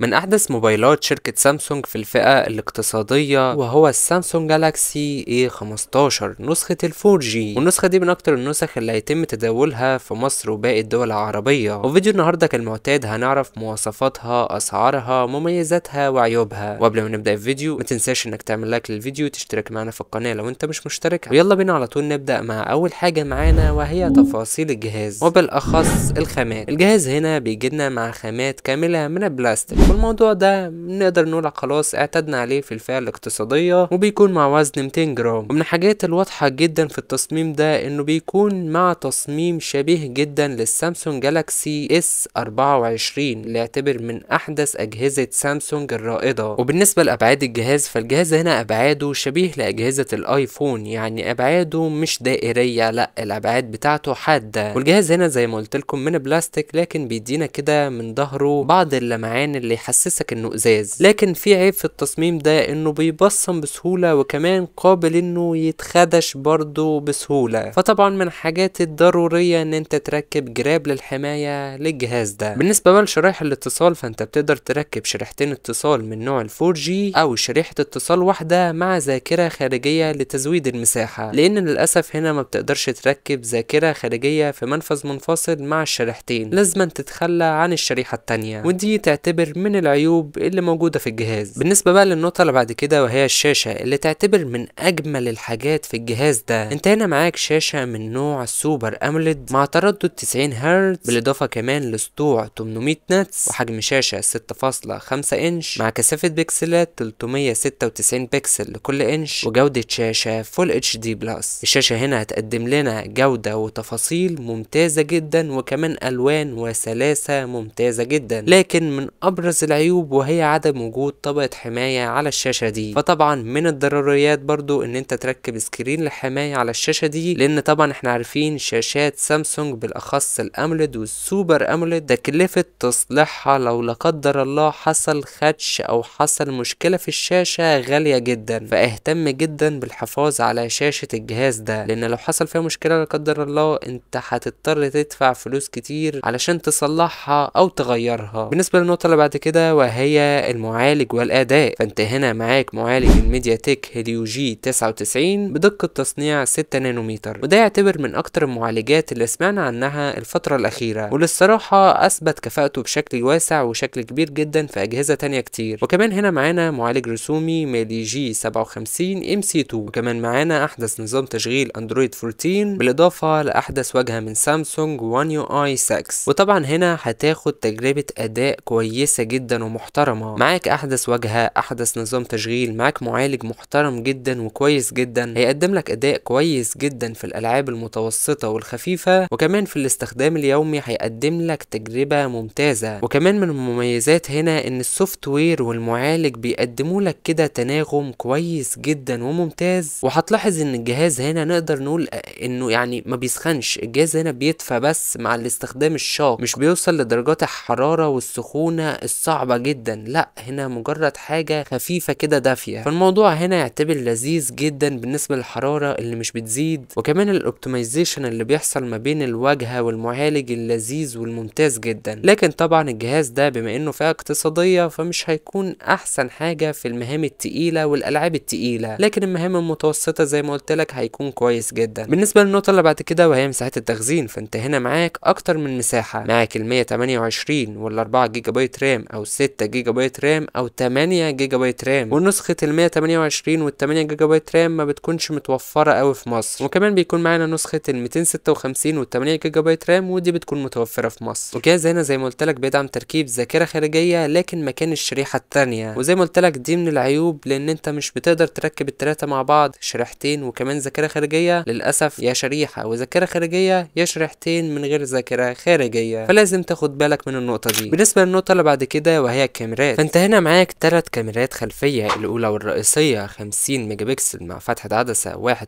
من أحدث موبايلات شركة سامسونج في الفئة الاقتصادية وهو السامسونج جالاكسي A15 نسخة ال 4 والنسخة دي من أكتر النسخ اللي هيتم تداولها في مصر وباقي الدول العربية وفيديو النهاردة كالمعتاد هنعرف مواصفاتها أسعارها مميزاتها وعيوبها وقبل ما نبدأ الفيديو ما تنساش إنك تعمل لايك للفيديو وتشترك معنا في القناة لو أنت مش مشترك ويلا بينا على طول نبدأ مع أول حاجة معانا وهي تفاصيل الجهاز وبالأخص الخامات الجهاز هنا لنا مع خامات كاملة من البلاستيك والموضوع ده نقدر نقول خلاص اعتدنا عليه في الفئة الاقتصادية وبيكون مع وزن 200 جرام ومن الحاجات الواضحة جدا في التصميم ده انه بيكون مع تصميم شبيه جدا للسامسونج جالاكسي اس 24 اللي يعتبر من احدث اجهزة سامسونج الرائدة وبالنسبة لابعاد الجهاز فالجهاز هنا ابعاده شبيه لاجهزة الايفون يعني ابعاده مش دائرية لا الابعاد بتاعته حادة والجهاز هنا زي ما قلت لكم من بلاستيك لكن بيدينا كده من ظهره بعض اللمعان اللي يحسسك انه ازاز لكن في عيب في التصميم ده انه بيبصم بسهولة وكمان قابل انه يتخدش برضو بسهولة فطبعا من حاجات الضرورية ان انت تركب جراب للحماية للجهاز ده بالنسبة بقى لشرايح الاتصال فانت بتقدر تركب شريحتين اتصال من نوع ال 4 او شريحة اتصال واحدة مع ذاكرة خارجية لتزويد المساحة لان للأسف هنا ما بتقدرش تركب ذاكرة خارجية في منفذ منفصل مع الشريحتين لازم تتخلى عن الشريحة التانية ودي تعتبر من من العيوب اللي موجودة في الجهاز بالنسبة بقى للنقطة اللي بعد كده وهي الشاشة اللي تعتبر من أجمل الحاجات في الجهاز ده انت هنا معاك شاشة من نوع سوبر أموليد مع تردد 90 هرتز بالإضافة كمان لسطوع 800 نتس وحجم شاشة 6.5 إنش مع كثافة بكسلات 396 بكسل لكل إنش وجودة شاشة فول اتش دي بلس الشاشة هنا هتقدم لنا جودة وتفاصيل ممتازة جدا وكمان ألوان وسلاسة ممتازة جدا لكن من أبرز أبرز العيوب وهي عدم وجود طبقة حماية على الشاشة دي فطبعا من الضروريات برضو ان انت تركب سكرين للحماية على الشاشة دي لان طبعا احنا عارفين شاشات سامسونج بالاخص الامولد والسوبر امولد تكلفة تصليحها لو لا قدر الله حصل خدش او حصل مشكلة في الشاشة غالية جدا فاهتم جدا بالحفاظ على شاشة الجهاز ده لان لو حصل فيها مشكلة لا قدر الله انت هتضطر تدفع فلوس كتير علشان تصلحها او تغيرها بالنسبة للنقطة اللي بعد كده كده وهي المعالج والأداء فأنت هنا معاك معالج الميديا تك هيليو جي 99 بدقة تصنيع 6 نانومتر وده يعتبر من أكتر المعالجات اللي سمعنا عنها الفترة الأخيرة وللصراحة أثبت كفاءته بشكل واسع وشكل كبير جدا في أجهزة تانية كتير وكمان هنا معانا معالج رسومي ميلي جي 57 ام سي 2 وكمان معانا أحدث نظام تشغيل أندرويد 14 بالإضافة لأحدث واجهة من سامسونج وان يو اي 6 وطبعا هنا هتاخد تجربة أداء كويسة جدا ومحترمة معاك أحدث واجهة أحدث نظام تشغيل معاك معالج محترم جدا وكويس جدا هيقدم لك أداء كويس جدا في الألعاب المتوسطة والخفيفة وكمان في الاستخدام اليومي هيقدم لك تجربة ممتازة وكمان من المميزات هنا إن السوفت وير والمعالج بيقدموا لك كده تناغم كويس جدا وممتاز وهتلاحظ إن الجهاز هنا نقدر نقول إنه يعني ما بيسخنش الجهاز هنا بيدفى بس مع الاستخدام الشاق مش بيوصل لدرجات الحرارة والسخونة صعبة جدا لا هنا مجرد حاجة خفيفة كده دافية فالموضوع هنا يعتبر لذيذ جدا بالنسبة للحرارة اللي مش بتزيد وكمان الاوبتمايزيشن اللي بيحصل ما بين الواجهة والمعالج اللذيذ والممتاز جدا لكن طبعا الجهاز ده بما انه فئة اقتصادية فمش هيكون احسن حاجة في المهام التقيلة والالعاب التقيلة لكن المهام المتوسطة زي ما قلت لك هيكون كويس جدا بالنسبة للنقطة اللي بعد كده وهي مساحة التخزين فانت هنا معاك اكتر من مساحة معاك ال 128 وال 4 جيجا بايت رام او 6 جيجا بايت رام او 8 جيجا بايت رام ونسخه ال 128 وال 8 جيجا بايت رام ما بتكونش متوفره قوي في مصر وكمان بيكون معانا نسخه ال 256 وال 8 جيجا بايت رام ودي بتكون متوفره في مصر وجهاز هنا زي ما قلت لك بيدعم تركيب ذاكره خارجيه لكن مكان الشريحه الثانيه وزي ما قلت لك دي من العيوب لان انت مش بتقدر تركب الثلاثه مع بعض شريحتين وكمان ذاكره خارجيه للاسف يا شريحه وذاكره خارجيه يا شريحتين من غير ذاكره خارجيه فلازم تاخد بالك من النقطه دي بالنسبه للنقطه اللي بعد كده كده وهي كاميرات فانت هنا معاك تلات كاميرات خلفية الاولى والرئيسية 50 ميجا بكسل مع فتحة عدسة 1.8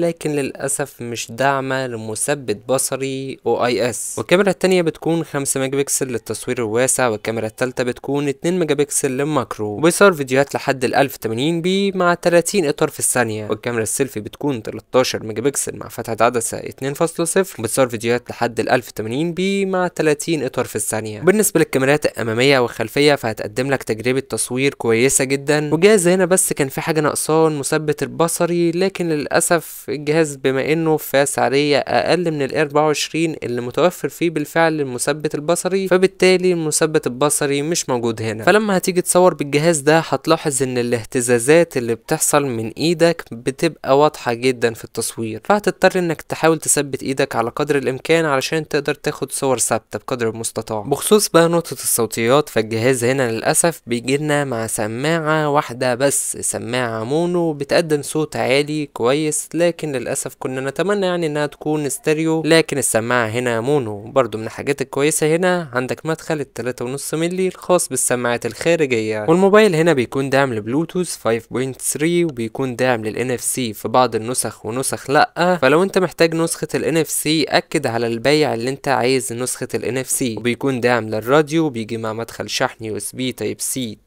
لكن للأسف مش داعمة لمثبت بصري او اي اس والكاميرا التانية بتكون 5 ميجا بكسل للتصوير الواسع والكاميرا التالتة بتكون 2 ميجا بكسل للماكرو وبيصور فيديوهات لحد ال 1080 بي مع 30 اطار في الثانية والكاميرا السيلفي بتكون 13 ميجا بكسل مع فتحة عدسة 2.0 وبتصور فيديوهات لحد ال 1080 بي مع 30 اطار في الثانية بالنسبة للكاميرات اماميه وخلفيه فهتقدم لك تجربه تصوير كويسه جدا وجهاز هنا بس كان في حاجه ناقصاه المثبت البصري لكن للاسف الجهاز بما انه في سعريه اقل من ال 24 اللي متوفر فيه بالفعل المثبت البصري فبالتالي المثبت البصري مش موجود هنا فلما هتيجي تصور بالجهاز ده هتلاحظ ان الاهتزازات اللي بتحصل من ايدك بتبقى واضحه جدا في التصوير فهتضطر انك تحاول تثبت ايدك على قدر الامكان علشان تقدر تاخد صور ثابته بقدر المستطاع بخصوص بقى نقطه الصور الصوتيات فالجهاز هنا للأسف بيجينا مع سماعة واحدة بس سماعة مونو بتقدم صوت عالي كويس لكن للأسف كنا نتمنى يعني انها تكون ستيريو لكن السماعة هنا مونو برضو من الحاجات الكويسة هنا عندك مدخل التلاتة ونص ملي الخاص بالسماعات الخارجية والموبايل هنا بيكون داعم لبلوتوث 5.3 وبيكون داعم للان اف سي في بعض النسخ ونسخ لا فلو انت محتاج نسخة الان اف سي اكد على البيع اللي انت عايز نسخة الان اف سي وبيكون داعم للراديو بيجي بيجي مع مدخل شحن يو اس بي تايب سي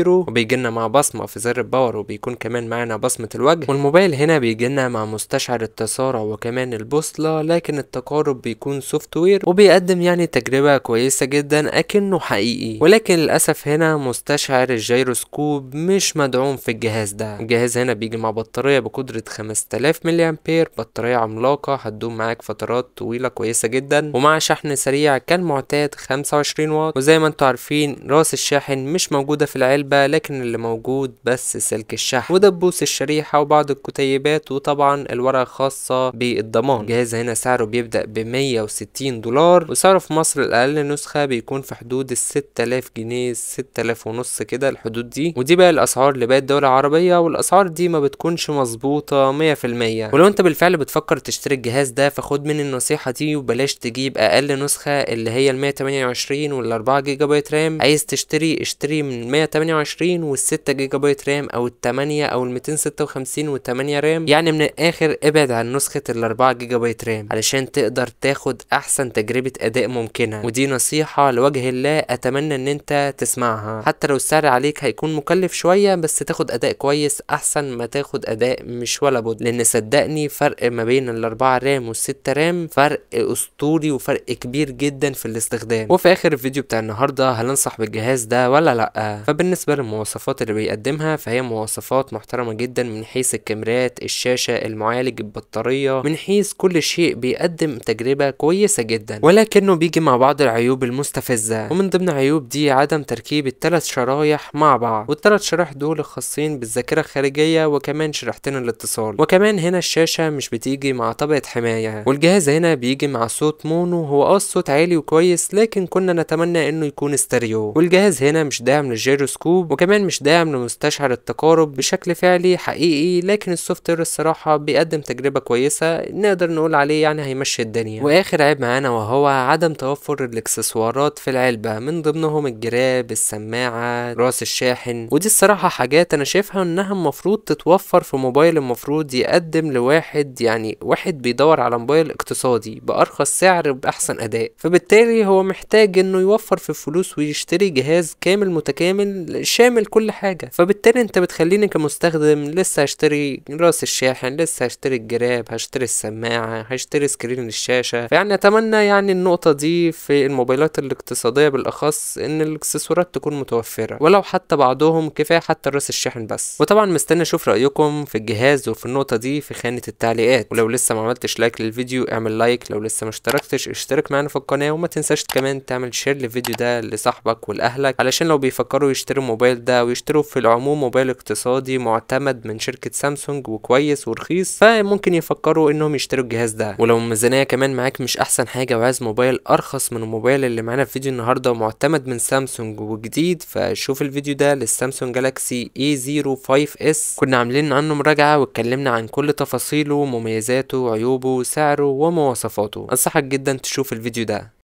2.0 وبيجي لنا مع بصمه في زر الباور وبيكون كمان معانا بصمه الوجه والموبايل هنا بيجي لنا مع مستشعر التسارع وكمان البوصله لكن التقارب بيكون سوفت وير وبيقدم يعني تجربه كويسه جدا اكنه حقيقي ولكن للاسف هنا مستشعر الجيروسكوب مش مدعوم في الجهاز ده الجهاز هنا بيجي مع بطاريه بقدره 5000 ملي امبير بطاريه عملاقه هتدوم معاك فترات طويله كويسه جدا ومع شحن سريع كالمعتاد 25 واط زي ما انتوا عارفين راس الشاحن مش موجودة في العلبة لكن اللي موجود بس سلك الشحن ودبوس الشريحة وبعض الكتيبات وطبعا الورقة الخاصة بالضمان الجهاز هنا سعره بيبدأ ب 160 دولار وسعره في مصر الأقل نسخة بيكون في حدود ال 6000 جنيه 6000 ونص كده الحدود دي ودي بقى الأسعار لباقي الدول العربية والأسعار دي ما بتكونش مظبوطة 100% ولو انت بالفعل بتفكر تشتري الجهاز ده فخد مني النصيحة دي وبلاش تجيب أقل نسخة اللي هي ال 128 وال 4 جيجا بايت رام عايز تشتري اشتري من 128 وال 6 جيجا بايت رام او ال 8 او ال 256 وال 8 رام يعني من الاخر ابعد عن نسخه ال 4 جيجا بايت رام علشان تقدر تاخد احسن تجربه اداء ممكنه ودي نصيحه لوجه الله اتمنى ان انت تسمعها حتى لو السعر عليك هيكون مكلف شويه بس تاخد اداء كويس احسن ما تاخد اداء مش ولا بد لان صدقني فرق ما بين ال 4 رام وال 6 رام فرق اسطوري وفرق كبير جدا في الاستخدام وفي اخر الفيديو بتاع النهارده هل انصح بالجهاز ده ولا لا فبالنسبه للمواصفات اللي بيقدمها فهي مواصفات محترمه جدا من حيث الكاميرات الشاشه المعالج البطاريه من حيث كل شيء بيقدم تجربه كويسه جدا ولكنه بيجي مع بعض العيوب المستفزه ومن ضمن عيوب دي عدم تركيب الثلاث شرايح مع بعض والثلاث شرايح دول خاصين بالذاكره الخارجيه وكمان شريحتين الاتصال وكمان هنا الشاشه مش بتيجي مع طبقه حمايه والجهاز هنا بيجي مع صوت مونو هو اه الصوت عالي وكويس لكن كنا نتمنى انه يكون ستيريو والجهاز هنا مش داعم للجيروسكوب وكمان مش داعم لمستشعر التقارب بشكل فعلي حقيقي لكن السوفت وير الصراحه بيقدم تجربه كويسه نقدر نقول عليه يعني هيمشي الدنيا واخر عيب معانا وهو عدم توفر الاكسسوارات في العلبه من ضمنهم الجراب السماعه راس الشاحن ودي الصراحه حاجات انا شايفها انها المفروض تتوفر في موبايل المفروض يقدم لواحد يعني واحد بيدور على موبايل اقتصادي بارخص سعر باحسن اداء فبالتالي هو محتاج انه يوفر يوفر في الفلوس ويشتري جهاز كامل متكامل شامل كل حاجه فبالتالي انت بتخليني كمستخدم لسه هشتري راس الشاحن لسه هشتري الجراب هشتري السماعه هشتري سكرين الشاشه فيعني اتمنى يعني النقطه دي في الموبايلات الاقتصاديه بالاخص ان الاكسسوارات تكون متوفره ولو حتى بعضهم كفايه حتى راس الشاحن بس وطبعا مستني اشوف رايكم في الجهاز وفي النقطه دي في خانه التعليقات ولو لسه ما عملتش لايك للفيديو اعمل لايك لو لسه ما اشتركتش اشترك معانا في القناه وما تنساش كمان تعمل شير للفيديو الفيديو ده لصاحبك ولأهلك علشان لو بيفكروا يشتروا الموبايل ده ويشتروا في العموم موبايل اقتصادي معتمد من شركة سامسونج وكويس ورخيص فممكن يفكروا انهم يشتروا الجهاز ده ولو الميزانية كمان معاك مش احسن حاجة وعايز موبايل ارخص من الموبايل اللي معانا في فيديو النهاردة ومعتمد من سامسونج وجديد فشوف الفيديو ده للسامسونج جالاكسي A05s كنا عاملين عنه مراجعة واتكلمنا عن كل تفاصيله مميزاته عيوبه سعره ومواصفاته انصحك جدا تشوف الفيديو ده